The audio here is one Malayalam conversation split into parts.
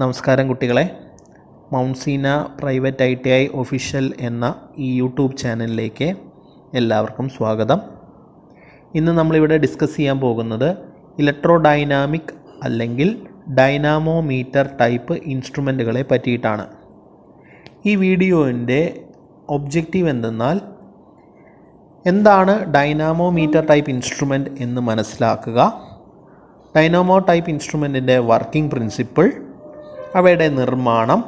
നമസ്കാരം കുട്ടികളെ മൗൺസീന private I T I official എന്ന ഈ യൂട്യൂബ് ചാനലിലേക്ക് എല്ലാവർക്കും സ്വാഗതം ഇന്ന് നമ്മളിവിടെ ഡിസ്കസ് ചെയ്യാൻ പോകുന്നത് ഇലക്ട്രോഡൈനാമിക് അല്ലെങ്കിൽ ഡൈനാമോമീറ്റർ ടൈപ്പ് ഇൻസ്ട്രുമെൻറ്റുകളെ പറ്റിയിട്ടാണ് ഈ വീഡിയോൻ്റെ ഒബ്ജക്റ്റീവ് എന്തെന്നാൽ എന്താണ് ഡൈനാമോമീറ്റർ ടൈപ്പ് ഇൻസ്ട്രുമെൻറ്റ് എന്ന് മനസ്സിലാക്കുക ഡൈനാമോ ടൈപ്പ് ഇൻസ്ട്രുമെൻറ്റിൻ്റെ വർക്കിംഗ് പ്രിൻസിപ്പിൾ അവയുടെ നിർമ്മാണം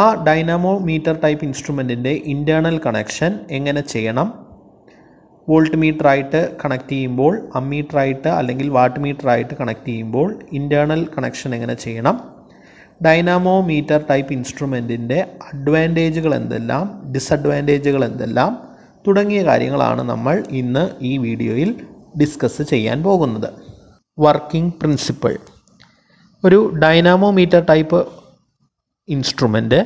ആ ഡൈനാമോമീറ്റർ ടൈപ്പ് ഇൻസ്ട്രുമെൻറ്റിൻ്റെ ഇൻറ്റേർണൽ കണക്ഷൻ എങ്ങനെ ചെയ്യണം വോൾട്ട് മീറ്ററായിട്ട് കണക്ട് ചെയ്യുമ്പോൾ അമ്മീറ്ററായിട്ട് അല്ലെങ്കിൽ വാട്ട് മീറ്ററായിട്ട് കണക്ട് ചെയ്യുമ്പോൾ ഇൻറ്റേർണൽ കണക്ഷൻ എങ്ങനെ ചെയ്യണം ഡൈനാമോമീറ്റർ ടൈപ്പ് ഇൻസ്ട്രുമെൻറ്റിൻ്റെ അഡ്വാൻറ്റേജുകൾ എന്തെല്ലാം ഡിസഡ്വാൻറ്റേജുകൾ എന്തെല്ലാം തുടങ്ങിയ കാര്യങ്ങളാണ് നമ്മൾ ഇന്ന് ഈ വീഡിയോയിൽ ഡിസ്കസ് ചെയ്യാൻ പോകുന്നത് വർക്കിംഗ് പ്രിൻസിപ്പിൾ ഒരു dynamometer type instrument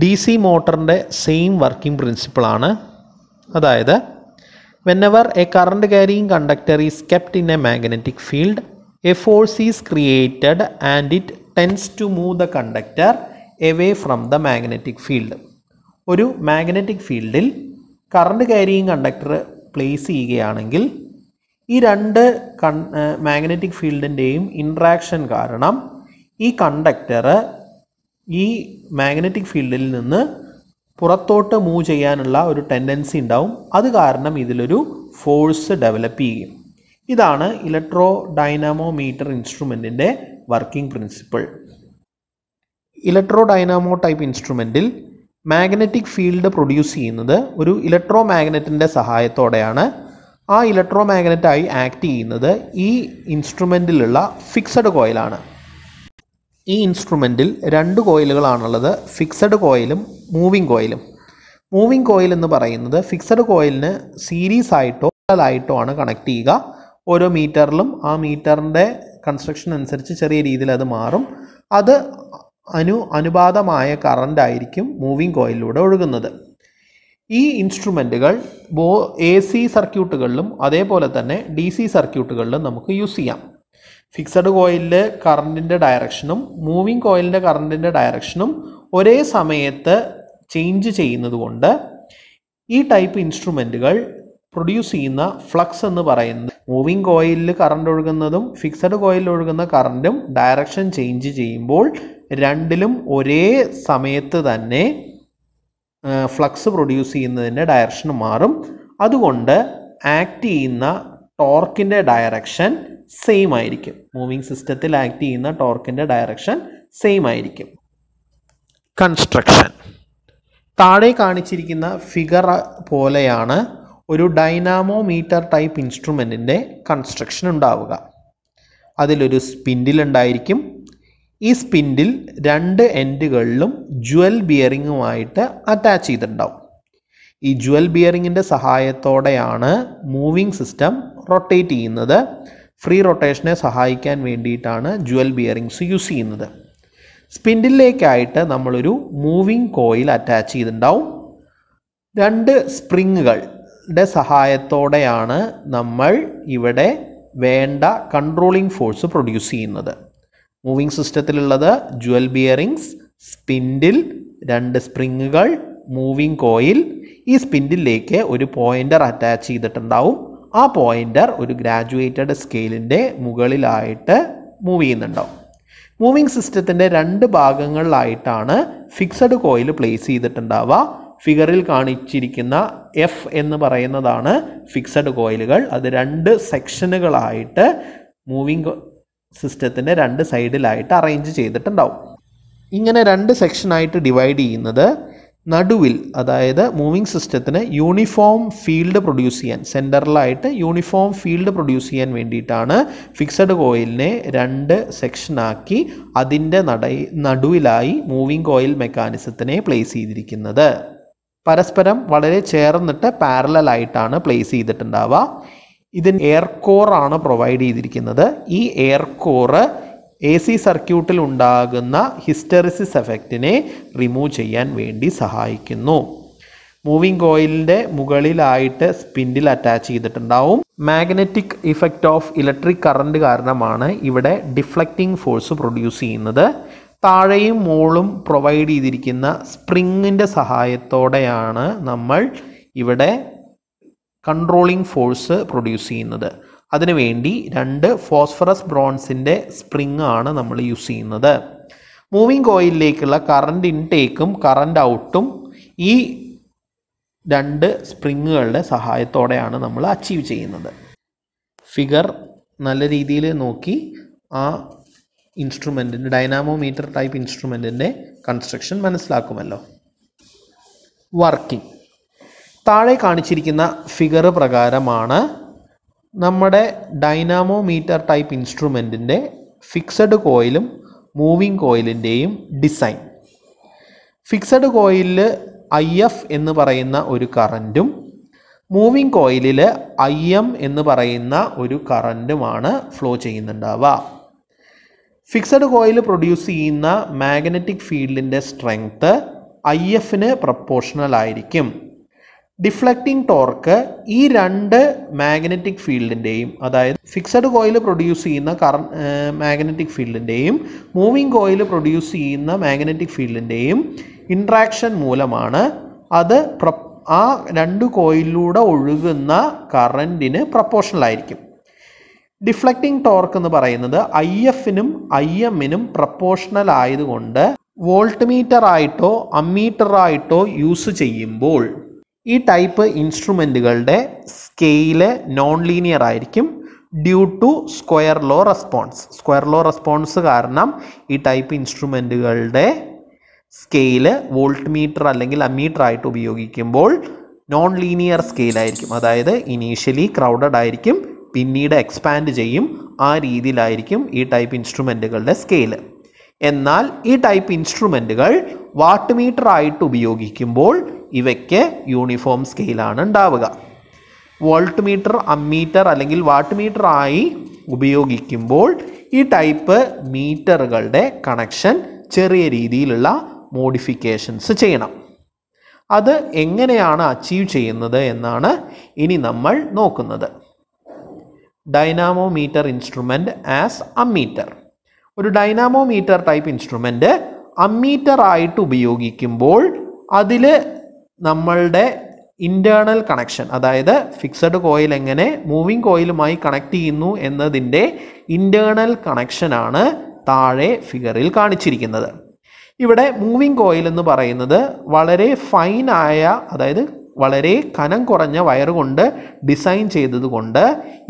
D C മോട്ടറിൻ്റെ സെയിം വർക്കിംഗ് പ്രിൻസിപ്പിളാണ് അതായത് whenever a current carrying conductor is kept in a magnetic field a force is created and it tends to move the conductor away from the magnetic field ഒരു മാഗ്നറ്റിക് ഫീൽഡിൽ കറണ്ട് ക്യാരിയിങ് കണ്ടക്ടർ പ്ലേസ് ചെയ്യുകയാണെങ്കിൽ ഈ രണ്ട് കൺ മാഗ്നറ്റിക് ഫീൽഡിൻ്റെയും ഇൻട്രാക്ഷൻ കാരണം ഈ കണ്ടക്ടർ ഈ മാഗ്നറ്റിക് ഫീൽഡിൽ നിന്ന് പുറത്തോട്ട് മൂവ് ചെയ്യാനുള്ള ഒരു ടെൻഡൻസി ഉണ്ടാവും അത് കാരണം ഇതിലൊരു ഫോഴ്സ് ഡെവലപ്പ് ചെയ്യും ഇതാണ് ഇലക്ട്രോ ഡൈനാമോമീറ്റർ ഇൻസ്ട്രുമെൻറ്റിൻ്റെ working principle electro dynamo type ഇൻസ്ട്രുമെൻറ്റിൽ മാഗ്നറ്റിക് ഫീൽഡ് പ്രൊഡ്യൂസ് ചെയ്യുന്നത് ഒരു ഇലക്ട്രോ മാഗ്നറ്റിൻ്റെ സഹായത്തോടെയാണ് ആ ഇലക്ട്രോ മാഗ്നറ്റായി ആക്ട് ചെയ്യുന്നത് ഈ ഇൻസ്ട്രുമെൻറ്റിലുള്ള ഫിക്സഡ് കോയിലാണ് ഈ ഇൻസ്ട്രുമെൻറ്റിൽ രണ്ട് കോയിലുകളാണുള്ളത് ഫിക്സഡ് കോയിലും മൂവിങ് കോയിലും മൂവിങ് കോയിൽ എന്ന് പറയുന്നത് ഫിക്സഡ് കോയിലിന് സീരീസ് ആയിട്ടോ ആയിട്ടോ ആണ് കണക്ട് ചെയ്യുക ഓരോ മീറ്ററിലും ആ മീറ്ററിൻ്റെ കൺസ്ട്രക്ഷൻ അനുസരിച്ച് ചെറിയ രീതിയിൽ അത് മാറും അത് അനു അനുപാതമായ കറൻ്റ് ആയിരിക്കും മൂവിങ് കോയിലൂടെ ഒഴുകുന്നത് ഈ ഇൻസ്ട്രുമെൻറ്റുകൾ ബോ എ സി സർക്യൂട്ടുകളിലും അതേപോലെ തന്നെ ഡി സി സർക്യൂട്ടുകളിലും നമുക്ക് യൂസ് ചെയ്യാം ഫിക്സഡ് കോയിലിൻ്റെ കറണ്ടിൻ്റെ ഡയറക്ഷനും മൂവിങ് കോയിലിൻ്റെ കറണ്ടിൻ്റെ ഡയറക്ഷനും ഒരേ സമയത്ത് ചേഞ്ച് ചെയ്യുന്നതുകൊണ്ട് ഈ ടൈപ്പ് ഇൻസ്ട്രുമെൻറ്റുകൾ പ്രൊഡ്യൂസ് ചെയ്യുന്ന ഫ്ലക്സ് എന്ന് പറയുന്നത് മൂവിങ് കോയിലിൽ കറണ്ട് ഒഴുകുന്നതും ഫിക്സഡ് കോയിലിൽ ഒഴുകുന്ന കറണ്ടും ഡയറക്ഷൻ ചേഞ്ച് ചെയ്യുമ്പോൾ രണ്ടിലും ഒരേ സമയത്ത് തന്നെ ഫ്ലക്സ് പ്രൊഡ്യൂസ് ചെയ്യുന്നതിൻ്റെ ഡയറക്ഷൻ മാറും അതുകൊണ്ട് ആക്ട് ചെയ്യുന്ന ടോർക്കിൻ്റെ ഡയറക്ഷൻ സെയിം ആയിരിക്കും മൂവിങ് സിസ്റ്റത്തിൽ ആക്ട് ചെയ്യുന്ന ടോർക്കിൻ്റെ ഡയറക്ഷൻ സെയിം ആയിരിക്കും കൺസ്ട്രക്ഷൻ താഴെ കാണിച്ചിരിക്കുന്ന ഫിഗർ പോലെയാണ് ഒരു ഡൈനാമോമീറ്റർ ടൈപ്പ് ഇൻസ്ട്രുമെൻറ്റിൻ്റെ കൺസ്ട്രക്ഷൻ ഉണ്ടാവുക അതിലൊരു സ്പിൻഡിൽ ഉണ്ടായിരിക്കും ഈ സ്പിൻഡിൽ രണ്ട് എൻഡുകളിലും ജുവൽ ബിയറിങ്ങുമായിട്ട് അറ്റാച്ച് ചെയ്തിട്ടുണ്ടാവും ഈ ജുവൽ ബിയറിങ്ങിൻ്റെ സഹായത്തോടെയാണ് മൂവിങ് സിസ്റ്റം റൊട്ടേറ്റ് ചെയ്യുന്നത് ഫ്രീ റൊട്ടേഷനെ സഹായിക്കാൻ വേണ്ടിയിട്ടാണ് ജുവൽ ബിയറിങ്സ് യൂസ് ചെയ്യുന്നത് സ്പിൻഡിലേക്കായിട്ട് നമ്മളൊരു മൂവിങ് കോയിൽ അറ്റാച്ച് ചെയ്തിട്ടുണ്ടാവും രണ്ട് സ്പ്രിങ്ങുകളുടെ സഹായത്തോടെയാണ് നമ്മൾ ഇവിടെ വേണ്ട കൺട്രോളിംഗ് ഫോഴ്സ് പ്രൊഡ്യൂസ് ചെയ്യുന്നത് മൂവിങ് സിസ്റ്റത്തിലുള്ളത് ജുവൽ ബിയറിങ്സ് സ്പിൻഡിൽ രണ്ട് സ്പ്രിങ്ങുകൾ മൂവിങ് കോയിൽ ഈ സ്പിൻഡിലേക്ക് ഒരു പോയിൻ്റർ അറ്റാച്ച് ചെയ്തിട്ടുണ്ടാവും ആ പോയിൻ്റർ ഒരു ഗ്രാജുവേറ്റഡ് സ്കെയിലിൻ്റെ മുകളിലായിട്ട് മൂവ് ചെയ്യുന്നുണ്ടാവും മൂവിങ് സിസ്റ്റത്തിൻ്റെ രണ്ട് ഭാഗങ്ങളിലായിട്ടാണ് ഫിക്സഡ് കോയിൽ പ്ലേസ് ചെയ്തിട്ടുണ്ടാവുക ഫിഗറിൽ കാണിച്ചിരിക്കുന്ന എഫ് എന്ന് പറയുന്നതാണ് ഫിക്സഡ് കോയിലുകൾ അത് രണ്ട് സെക്ഷനുകളായിട്ട് മൂവിങ് സിസ്റ്റത്തിൻ്റെ രണ്ട് സൈഡിലായിട്ട് അറേഞ്ച് ചെയ്തിട്ടുണ്ടാവും ഇങ്ങനെ രണ്ട് സെക്ഷനായിട്ട് ഡിവൈഡ് ചെയ്യുന്നത് നടുവിൽ അതായത് മൂവിങ് സിസ്റ്റത്തിന് യൂണിഫോം ഫീൽഡ് പ്രൊഡ്യൂസ് ചെയ്യാൻ സെൻറ്ററിലായിട്ട് യൂണിഫോം ഫീൽഡ് പ്രൊഡ്യൂസ് ചെയ്യാൻ വേണ്ടിയിട്ടാണ് ഫിക്സഡ് കോയിലിനെ രണ്ട് സെക്ഷനാക്കി അതിൻ്റെ നട നടുവിലായി മൂവിങ് കോയിൽ മെക്കാനിസത്തിനെ പ്ലേസ് ചെയ്തിരിക്കുന്നത് പരസ്പരം വളരെ ചേർന്നിട്ട് പാരലായിട്ടാണ് പ്ലേസ് ചെയ്തിട്ടുണ്ടാവുക ഇതിന് എയർ കോറാണ് പ്രൊവൈഡ് ചെയ്തിരിക്കുന്നത് ഈ എയർ കോറ് എ സി സർക്യൂട്ടിൽ ഉണ്ടാകുന്ന ഹിസ്റ്ററിസിസ് എഫക്റ്റിനെ റിമൂവ് ചെയ്യാൻ വേണ്ടി സഹായിക്കുന്നു മൂവിംഗ് കോയിലിൻ്റെ മുകളിലായിട്ട് സ്പിൻഡിൽ അറ്റാച്ച് ചെയ്തിട്ടുണ്ടാവും magnetic effect of electric current കാരണമാണ് ഇവിടെ ഡിഫ്ലക്റ്റിംഗ് ഫോഴ്സ് പ്രൊഡ്യൂസ് ചെയ്യുന്നത് താഴെയും മോളും പ്രൊവൈഡ് ചെയ്തിരിക്കുന്ന സ്പ്രിങ്ങിൻ്റെ സഹായത്തോടെയാണ് നമ്മൾ ഇവിടെ കൺട്രോളിംഗ് ഫോഴ്സ് പ്രൊഡ്യൂസ് ചെയ്യുന്നത് അതിനുവേണ്ടി രണ്ട് ഫോസ്ഫറസ് ബ്രോൺസിൻ്റെ സ്പ്രിങ് ആണ് നമ്മൾ യൂസ് ചെയ്യുന്നത് മൂവിങ് കോയിലിലേക്കുള്ള കറണ്ട് ഇൻടേക്കും കറണ്ട് ഔട്ടും ഈ രണ്ട് സ്പ്രിങ്ങുകളുടെ സഹായത്തോടെയാണ് നമ്മൾ അച്ചീവ് ചെയ്യുന്നത് ഫിഗർ നല്ല രീതിയിൽ നോക്കി ആ ഇൻസ്ട്രുമെൻറ്റിൻ്റെ ഡൈനാമോമീറ്റർ ടൈപ്പ് ഇൻസ്ട്രുമെൻറ്റിൻ്റെ കൺസ്ട്രക്ഷൻ മനസ്സിലാക്കുമല്ലോ വർക്കിംഗ് താഴെ കാണിച്ചിരിക്കുന്ന ഫിഗർ പ്രകാരമാണ് നമ്മുടെ ഡൈനാമോമീറ്റർ ടൈപ്പ് ഇൻസ്ട്രുമെൻറ്റിൻ്റെ ഫിക്സഡ് കോയിലും മൂവിങ് കോയിലിൻ്റെയും ഡിസൈൻ ഫിക്സഡ് കോയിലിൽ ഐ എഫ് എന്ന് പറയുന്ന ഒരു കറൻറ്റും മൂവിങ് കോയിലിൽ ഐ എം എന്ന് പറയുന്ന ഒരു കറൻറ്റുമാണ് ഫ്ലോ ചെയ്യുന്നുണ്ടാവുക ഫിക്സഡ് കോയിൽ പ്രൊഡ്യൂസ് ചെയ്യുന്ന മാഗ്നറ്റിക് ഫീൽഡിൻ്റെ സ്ട്രെങ്ത്ത് ഐ എഫിന് പ്രപ്പോർഷണൽ ആയിരിക്കും ഡിഫ്ലക്റ്റിംഗ് ടോർക്ക് ഈ രണ്ട് മാഗ്നറ്റിക് ഫീൽഡിൻ്റെയും അതായത് ഫിക്സഡ് കോയിൽ പ്രൊഡ്യൂസ് ചെയ്യുന്ന കറ മാഗ്നറ്റിക് ഫീൽഡിൻ്റെയും മൂവിങ് കോയിൽ പ്രൊഡ്യൂസ് ചെയ്യുന്ന മാഗ്നറ്റിക് ഫീൽഡിൻ്റെയും ഇൻട്രാക്ഷൻ മൂലമാണ് അത് ആ രണ്ട് കോയിലിലൂടെ ഒഴുകുന്ന കറൻറ്റിന് ആയിരിക്കും ഡിഫ്ലക്റ്റിംഗ് ടോർക്ക് എന്ന് പറയുന്നത് ഐ എഫിനും ഐ എമ്മിനും പ്രപ്പോർഷണൽ ആയതുകൊണ്ട് വോൾട്ട് മീറ്ററായിട്ടോ ആയിട്ടോ അമ്മീറ്റർ ആയിട്ടോ യൂസ് ചെയ്യുമ്പോൾ ഈ ടൈപ്പ് ഇൻസ്ട്രുമെൻറ്റുകളുടെ സ്കെയില് നോൺ ലീനിയർ ആയിരിക്കും due to square law response square law response കാരണം ഈ ടൈപ്പ് ഇൻസ്ട്രുമെൻറ്റുകളുടെ സ്കെയില് വോൾട്ട് മീറ്റർ അല്ലെങ്കിൽ അമ്മീറ്റർ ആയിട്ട് ഉപയോഗിക്കുമ്പോൾ നോൺ ലീനിയർ സ്കെയിലായിരിക്കും അതായത് ഇനീഷ്യലി ക്രൗഡഡ് ആയിരിക്കും പിന്നീട് എക്സ്പാൻഡ് ചെയ്യും ആ രീതിയിലായിരിക്കും ഈ ടൈപ്പ് ഇൻസ്ട്രുമെൻറ്റുകളുടെ സ്കെയില് എന്നാൽ ഈ ടൈപ്പ് ഇൻസ്ട്രുമെൻറ്റുകൾ വാട്ട് മീറ്റർ ആയിട്ട് ഉപയോഗിക്കുമ്പോൾ ഇവയ്ക്ക് യൂണിഫോം സ്കെയിലാണ് ഉണ്ടാവുക വോൾട്ട് മീറ്റർ അമ്മീറ്റർ അല്ലെങ്കിൽ വാട്ട് മീറ്റർ ആയി ഉപയോഗിക്കുമ്പോൾ ഈ ടൈപ്പ് മീറ്ററുകളുടെ കണക്ഷൻ ചെറിയ രീതിയിലുള്ള മോഡിഫിക്കേഷൻസ് ചെയ്യണം അത് എങ്ങനെയാണ് അച്ചീവ് ചെയ്യുന്നത് എന്നാണ് ഇനി നമ്മൾ നോക്കുന്നത് ഡൈനാമോമീറ്റർ ഇൻസ്ട്രുമെൻറ്റ് ആസ് അമ്മീറ്റർ ഒരു ഡൈനാമോമീറ്റർ ടൈപ്പ് ഇൻസ്ട്രുമെൻ്റ് അമ്മീറ്റർ ആയിട്ട് ഉപയോഗിക്കുമ്പോൾ അതിൽ നമ്മളുടെ ഇൻറ്റേർണൽ കണക്ഷൻ അതായത് ഫിക്സഡ് കോയിൽ എങ്ങനെ മൂവിങ് കോയിലുമായി കണക്ട് ചെയ്യുന്നു എന്നതിൻ്റെ ഇൻറ്റേർണൽ കണക്ഷനാണ് താഴെ ഫിഗറിൽ കാണിച്ചിരിക്കുന്നത് ഇവിടെ മൂവിങ് കോയിൽ എന്ന് പറയുന്നത് വളരെ ഫൈനായ അതായത് വളരെ കനം കുറഞ്ഞ വയർ കൊണ്ട് ഡിസൈൻ ചെയ്തതുകൊണ്ട്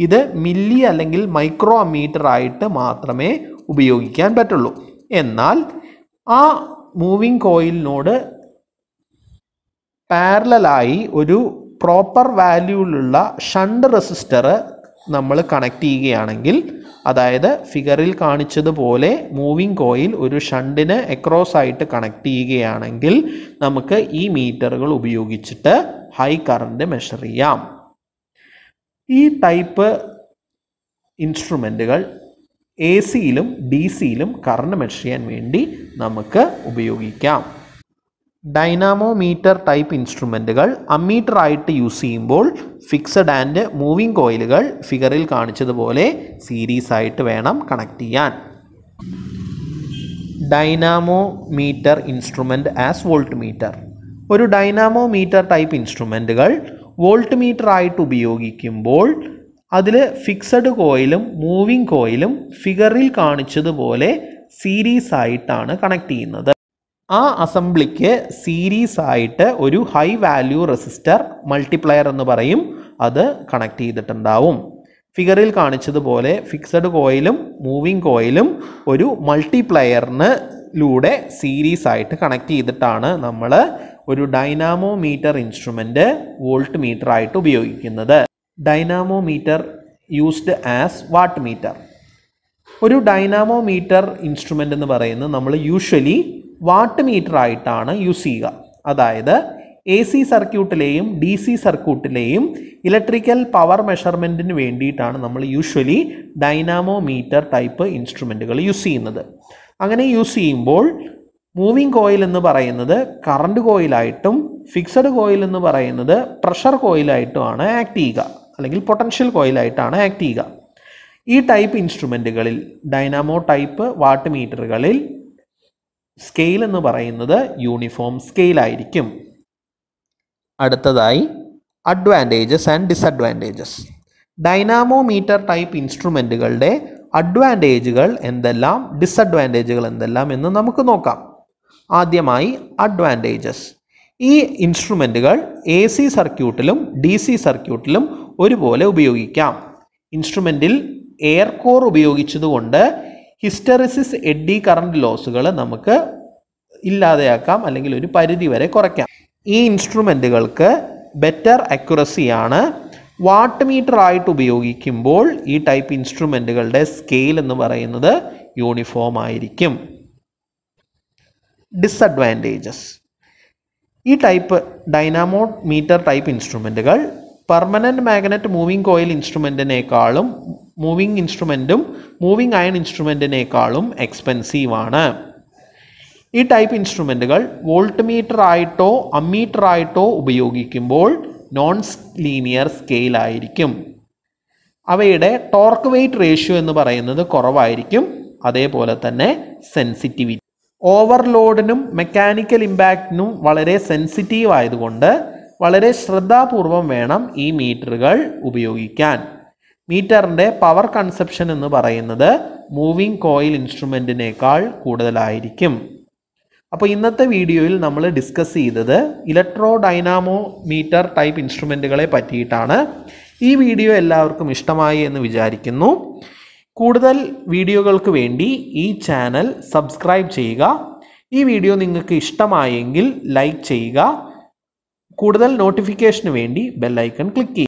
ഇത് മില്ലി അല്ലെങ്കിൽ മൈക്രോ മീറ്റർ ആയിട്ട് മാത്രമേ ഉപയോഗിക്കാൻ പറ്റുള്ളൂ എന്നാൽ ആ മൂവിങ് കോയിലിനോട് പാരലായി ഒരു പ്രോപ്പർ വാല്യൂലുള്ള ഷണ്ട് റെസിസ്റ്റർ നമ്മൾ കണക്ട് ചെയ്യുകയാണെങ്കിൽ അതായത് ഫിഗറിൽ കാണിച്ചതുപോലെ മൂവിങ് കോയിൽ ഒരു ഷണ്ടിന് എക്രോസ് ആയിട്ട് കണക്ട് ചെയ്യുകയാണെങ്കിൽ നമുക്ക് ഈ മീറ്ററുകൾ ഉപയോഗിച്ചിട്ട് ഹൈ കറണ്ട് മെഷർ ചെയ്യാം ഈ ടൈപ്പ് ഇൻസ്ട്രുമെൻറ്റുകൾ എ സിയിലും ഡി സിയിലും കറണ്ട് മെഷർ ചെയ്യാൻ വേണ്ടി നമുക്ക് ഉപയോഗിക്കാം ഡൈനാമോമീറ്റർ ടൈപ്പ് ഇൻസ്ട്രുമെൻറ്റുകൾ അമ്മീറ്റർ ആയിട്ട് യൂസ് ചെയ്യുമ്പോൾ ഫിക്സഡ് ആൻഡ് മൂവിംഗ് കോയിലുകൾ ഫിഗറിൽ കാണിച്ചതുപോലെ സീരീസ് ആയിട്ട് വേണം കണക്ട് ചെയ്യാൻ dynamometer instrument as voltmeter ഒരു ഡൈനാമോമീറ്റർ ടൈപ്പ് ഇൻസ്ട്രുമെൻറ്റുകൾ വോൾട്ട് മീറ്റർ ആയിട്ട് ഉപയോഗിക്കുമ്പോൾ അതിൽ ഫിക്സഡ് കോയിലും മൂവിങ് കോയിലും ഫിഗറിൽ കാണിച്ചതുപോലെ സീരീസ് ആയിട്ടാണ് കണക്ട് ചെയ്യുന്നത് ആ അസംബ്ലിക്ക് സീരീസ് ആയിട്ട് ഒരു ഹൈ വാല്യൂ റെസിസ്റ്റർ മൾട്ടിപ്ലയർ എന്ന് പറയും അത് കണക്ട് ചെയ്തിട്ടുണ്ടാവും ഫിഗറിൽ കാണിച്ചതുപോലെ ഫിക്സഡ് കോയിലും മൂവിങ് കോയിലും ഒരു മൾട്ടിപ്ലയറിന് ലൂടെ സീരീസ് ആയിട്ട് കണക്ട് ചെയ്തിട്ടാണ് നമ്മൾ ഒരു ഡൈനാമോമീറ്റർ ഇൻസ്ട്രുമെൻറ്റ് വോൾട്ട് മീറ്റർ ആയിട്ട് ഉപയോഗിക്കുന്നത് dynamometer used as watt meter ഒരു ഡൈനാമോമീറ്റർ ഇൻസ്ട്രുമെൻ്റ് എന്ന് പറയുന്നത് നമ്മൾ യൂഷ്വലി വാട്ട് മീറ്റർ ആയിട്ടാണ് യൂസ് ചെയ്യുക അതായത് എ സി സർക്യൂട്ടിലെയും ഡി സി സർക്യൂട്ടിലെയും ഇലക്ട്രിക്കൽ പവർ മെഷർമെൻറ്റിന് വേണ്ടിയിട്ടാണ് നമ്മൾ യൂഷ്വലി ഡൈനാമോമീറ്റർ ടൈപ്പ് ഇൻസ്ട്രുമെൻറ്റുകൾ യൂസ് ചെയ്യുന്നത് അങ്ങനെ യൂസ് ചെയ്യുമ്പോൾ മൂവിങ് കോയിൽ എന്ന് പറയുന്നത് കറണ്ട് കോയിലായിട്ടും ഫിക്സഡ് കോയിൽ എന്ന് പറയുന്നത് പ്രഷർ കോയിലായിട്ടുമാണ് ആക്ട് ചെയ്യുക അല്ലെങ്കിൽ പൊട്ടൻഷ്യൽ കോയിലായിട്ടാണ് ആക്ട് ചെയ്യുക ഈ ടൈപ്പ് ഇൻസ്ട്രുമെൻറ്റുകളിൽ ഡൈനാമോ ടൈപ്പ് വാട്ട് മീറ്ററുകളിൽ സ്കെയിൽ എന്ന് പറയുന്നത് യൂണിഫോം സ്കെയിലായിരിക്കും അടുത്തതായി advantages and disadvantages meter type ഇൻസ്ട്രുമെൻറ്റുകളുടെ അഡ്വാൻറ്റേജുകൾ എന്തെല്ലാം ഡിസഡ്വാൻറ്റേജുകൾ എന്തെല്ലാം എന്ന് നമുക്ക് നോക്കാം ആദ്യമായി അഡ്വാൻറ്റേജസ് ഈ ഇൻസ്ട്രുമെൻറ്റുകൾ എ സി സർക്യൂട്ടിലും ഡി സി സർക്യൂട്ടിലും ഒരുപോലെ ഉപയോഗിക്കാം ഇൻസ്ട്രുമെൻറ്റിൽ എയർ കോർ ഉപയോഗിച്ചതുകൊണ്ട് ഹിസ്റ്ററിസിസ് എഡ്ഡി കറണ്ട് ലോസുകൾ നമുക്ക് ഇല്ലാതെയാക്കാം അല്ലെങ്കിൽ ഒരു പരിധി വരെ കുറയ്ക്കാം ഈ ഇൻസ്ട്രുമെൻറ്റുകൾക്ക് ബെറ്റർ അക്യുറസിയാണ് വാട്ട് മീറ്റർ ആയിട്ട് ഉപയോഗിക്കുമ്പോൾ ഈ ടൈപ്പ് ഇൻസ്ട്രുമെൻറ്റുകളുടെ സ്കെയിൽ എന്ന് പറയുന്നത് യൂണിഫോം ആയിരിക്കും ഡിസഡ്വാൻറ്റേജസ് ഈ ടൈപ്പ് ഡൈനാമോ മീറ്റർ ടൈപ്പ് ഇൻസ്ട്രുമെൻറ്റുകൾ പെർമനൻറ്റ് മാഗ്നറ്റ് മൂവിങ് കോയിൽ ഇൻസ്ട്രുമെൻറ്റിനേക്കാളും മൂവിങ് ഇൻസ്ട്രുമെൻറ്റും മൂവിങ് അയൺ ഇൻസ്ട്രുമെൻറ്റിനേക്കാളും എക്സ്പെൻസീവ് ആണ് ഈ ടൈപ്പ് ഇൻസ്ട്രുമെൻറ്റുകൾ വോൾട്ട് മീറ്റർ ആയിട്ടോ അമ്മീറ്റർ ആയിട്ടോ ഉപയോഗിക്കുമ്പോൾ നോൺ ലീനിയർ സ്കെയിലായിരിക്കും അവയുടെ ടോർക്ക് വെയിറ്റ് റേഷ്യോ എന്ന് പറയുന്നത് കുറവായിരിക്കും അതേപോലെ തന്നെ സെൻസിറ്റിവിറ്റി ഓവർലോഡിനും മെക്കാനിക്കൽ ഇമ്പാക്റ്റിനും വളരെ സെൻസിറ്റീവ് ആയതുകൊണ്ട് വളരെ ശ്രദ്ധാപൂർവം വേണം ഈ മീറ്ററുകൾ ഉപയോഗിക്കാൻ മീറ്ററിൻ്റെ പവർ കൺസെപ്ഷൻ എന്ന് പറയുന്നത് മൂവിംഗ് കോയിൽ ഇൻസ്ട്രുമെൻറ്റിനേക്കാൾ കൂടുതലായിരിക്കും അപ്പോൾ ഇന്നത്തെ വീഡിയോയിൽ നമ്മൾ ഡിസ്കസ് ചെയ്തത് ഇലക്ട്രോ ഡൈനാമോ മീറ്റർ ടൈപ്പ് ഇൻസ്ട്രുമെൻറ്റുകളെ പറ്റിയിട്ടാണ് ഈ വീഡിയോ എല്ലാവർക്കും ഇഷ്ടമായി എന്ന് വിചാരിക്കുന്നു കൂടുതൽ വീഡിയോകൾക്ക് വേണ്ടി ഈ ചാനൽ സബ്സ്ക്രൈബ് ചെയ്യുക ഈ വീഡിയോ നിങ്ങൾക്ക് ഇഷ്ടമായെങ്കിൽ ലൈക്ക് ചെയ്യുക കൂടുതൽ നോട്ടിഫിക്കേഷന് വേണ്ടി ബെല്ലൈക്കൺ ക്ലിക്ക് ചെയ്യുക